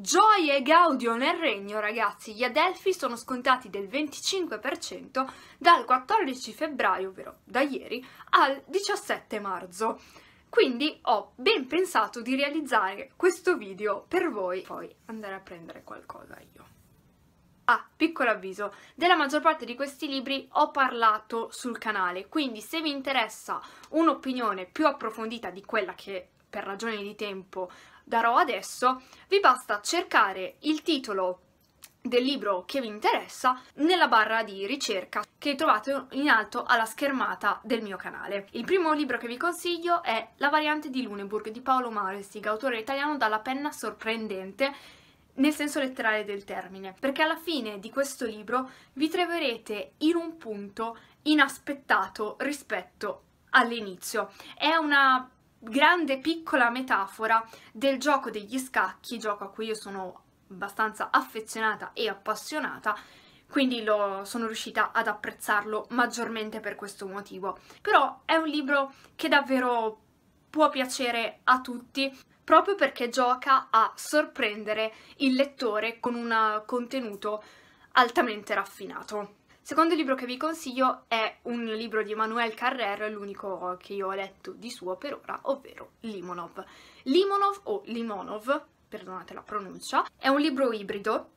Gioia e gaudio nel regno, ragazzi, gli Adelfi sono scontati del 25% dal 14 febbraio, ovvero da ieri, al 17 marzo. Quindi ho ben pensato di realizzare questo video per voi, poi andare a prendere qualcosa io. Ah, piccolo avviso, della maggior parte di questi libri ho parlato sul canale, quindi se vi interessa un'opinione più approfondita di quella che per ragioni di tempo darò adesso, vi basta cercare il titolo del libro che vi interessa nella barra di ricerca che trovate in alto alla schermata del mio canale. Il primo libro che vi consiglio è La variante di Luneburg di Paolo Marestig, autore italiano dalla penna sorprendente nel senso letterale del termine, perché alla fine di questo libro vi troverete in un punto inaspettato rispetto all'inizio. È una grande piccola metafora del gioco degli scacchi, gioco a cui io sono abbastanza affezionata e appassionata, quindi lo, sono riuscita ad apprezzarlo maggiormente per questo motivo. Però è un libro che davvero può piacere a tutti, proprio perché gioca a sorprendere il lettore con un contenuto altamente raffinato secondo libro che vi consiglio è un libro di Manuel Carrer, l'unico che io ho letto di suo per ora, ovvero Limonov. Limonov o Limonov, perdonate la pronuncia, è un libro ibrido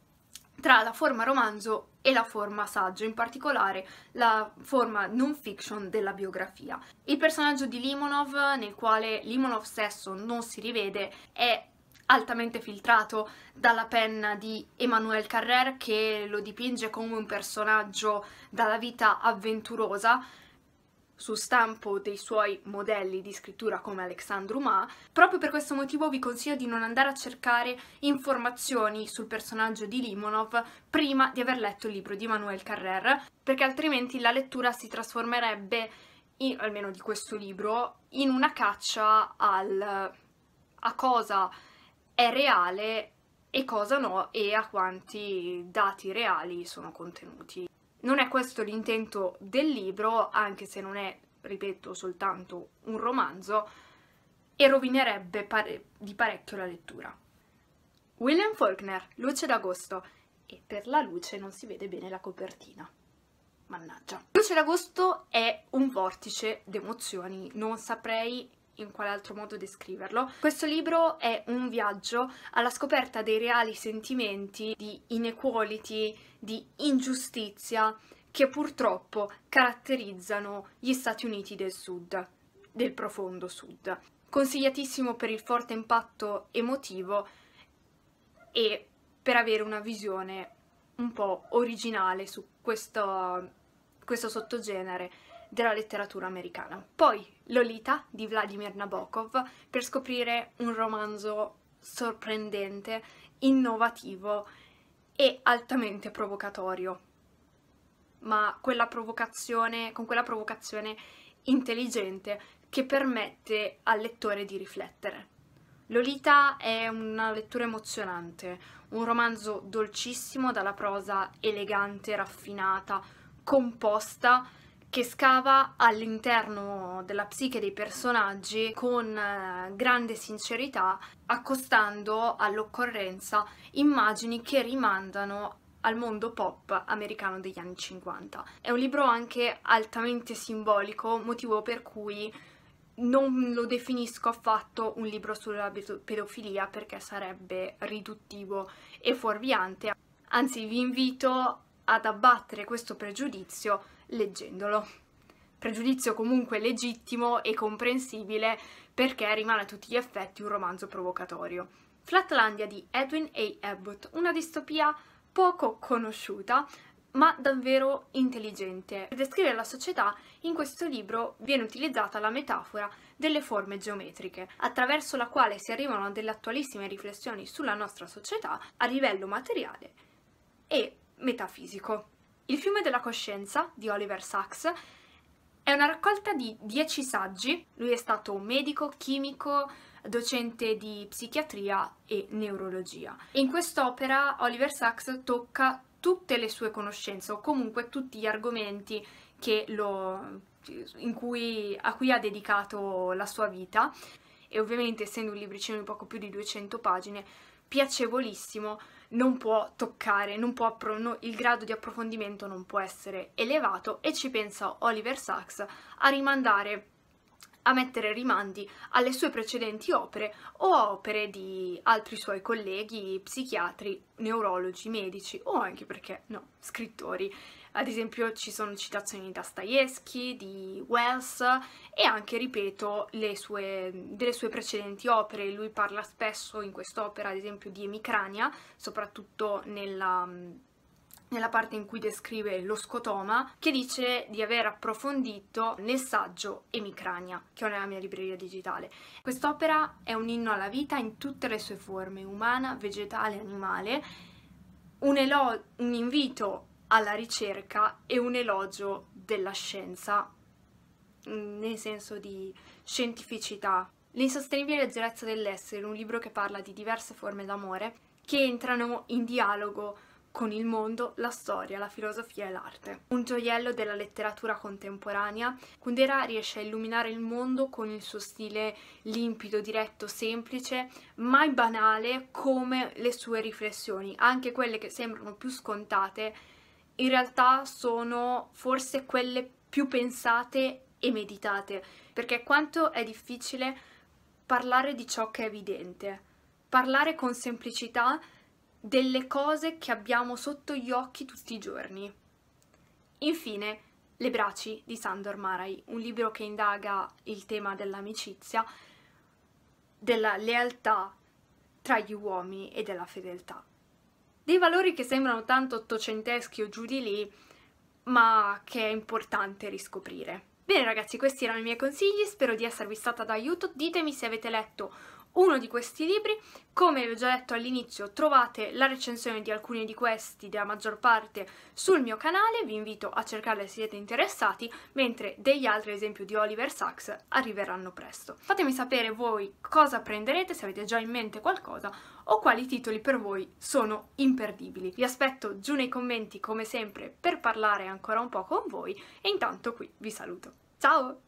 tra la forma romanzo e la forma saggio, in particolare la forma non fiction della biografia. Il personaggio di Limonov, nel quale Limonov stesso non si rivede, è altamente filtrato dalla penna di Emmanuel Carrère che lo dipinge come un personaggio dalla vita avventurosa su stampo dei suoi modelli di scrittura come Alexandre Dumas. Proprio per questo motivo vi consiglio di non andare a cercare informazioni sul personaggio di Limonov prima di aver letto il libro di Emmanuel Carrère, perché altrimenti la lettura si trasformerebbe, in, almeno di questo libro, in una caccia al, a cosa è reale e cosa no e a quanti dati reali sono contenuti. Non è questo l'intento del libro, anche se non è, ripeto, soltanto un romanzo, e rovinerebbe pare di parecchio la lettura. William Faulkner, Luce d'agosto, e per la luce non si vede bene la copertina. Mannaggia. Luce d'agosto è un vortice d'emozioni, non saprei in quale altro modo descriverlo. Questo libro è un viaggio alla scoperta dei reali sentimenti di inequality, di ingiustizia che purtroppo caratterizzano gli Stati Uniti del Sud, del profondo Sud. Consigliatissimo per il forte impatto emotivo e per avere una visione un po' originale su questo, questo sottogenere della letteratura americana. Poi Lolita di Vladimir Nabokov per scoprire un romanzo sorprendente, innovativo e altamente provocatorio. Ma quella con quella provocazione intelligente che permette al lettore di riflettere. Lolita è una lettura emozionante, un romanzo dolcissimo dalla prosa elegante, raffinata, composta, che scava all'interno della psiche dei personaggi con eh, grande sincerità, accostando all'occorrenza immagini che rimandano al mondo pop americano degli anni 50. È un libro anche altamente simbolico, motivo per cui non lo definisco affatto un libro sulla pedofilia perché sarebbe riduttivo e fuorviante. Anzi, vi invito ad abbattere questo pregiudizio leggendolo. Pregiudizio comunque legittimo e comprensibile perché rimane a tutti gli effetti un romanzo provocatorio. Flatlandia di Edwin A. Abbott, una distopia poco conosciuta ma davvero intelligente. Per descrivere la società, in questo libro viene utilizzata la metafora delle forme geometriche, attraverso la quale si arrivano a delle attualissime riflessioni sulla nostra società a livello materiale e metafisico. Il fiume della coscienza di Oliver Sacks è una raccolta di dieci saggi. Lui è stato medico, chimico, docente di psichiatria e neurologia. In quest'opera Oliver Sacks tocca tutte le sue conoscenze o comunque tutti gli argomenti lo, cui, a cui ha dedicato la sua vita e ovviamente essendo un libricino di poco più di 200 pagine piacevolissimo non può toccare, non può appro- no, il grado di approfondimento non può essere elevato e ci pensa Oliver Sacks a rimandare a mettere rimandi alle sue precedenti opere o a opere di altri suoi colleghi psichiatri, neurologi, medici o anche perché no, scrittori. Ad esempio ci sono citazioni di Dostoevsky, di Wells e anche, ripeto, sue, delle sue precedenti opere. Lui parla spesso in quest'opera, ad esempio, di emicrania, soprattutto nella nella parte in cui descrive lo scotoma, che dice di aver approfondito nel saggio Emicrania, che ho nella mia libreria digitale. Quest'opera è un inno alla vita in tutte le sue forme, umana, vegetale, animale, un, elo- un invito alla ricerca e un elogio della scienza, nel senso di scientificità. L'insostenibile leggerezza dell'essere, un libro che parla di diverse forme d'amore che entrano in dialogo con il mondo la storia, la filosofia e l'arte. Un gioiello della letteratura contemporanea, Kundera riesce a illuminare il mondo con il suo stile limpido, diretto, semplice, mai banale come le sue riflessioni, anche quelle che sembrano più scontate, in realtà sono forse quelle più pensate e meditate, perché quanto è difficile parlare di ciò che è evidente, parlare con semplicità delle cose che abbiamo sotto gli occhi tutti i giorni. Infine, Le braci di Sandor Marai, un libro che indaga il tema dell'amicizia, della lealtà tra gli uomini e della fedeltà. Dei valori che sembrano tanto ottocenteschi o giù di lì, ma che è importante riscoprire. Bene ragazzi, questi erano i miei consigli, spero di esservi stata d'aiuto. Ditemi se avete letto uno di questi libri. Come vi ho già detto all'inizio, trovate la recensione di alcuni di questi, della maggior parte, sul mio canale, vi invito a cercarla se siete interessati, mentre degli altri, ad esempio di Oliver Sacks, arriveranno presto. Fatemi sapere voi cosa prenderete, se avete già in mente qualcosa, o quali titoli per voi sono imperdibili. Vi aspetto giù nei commenti, come sempre, per parlare ancora un po' con voi, e intanto qui vi saluto. Ciao!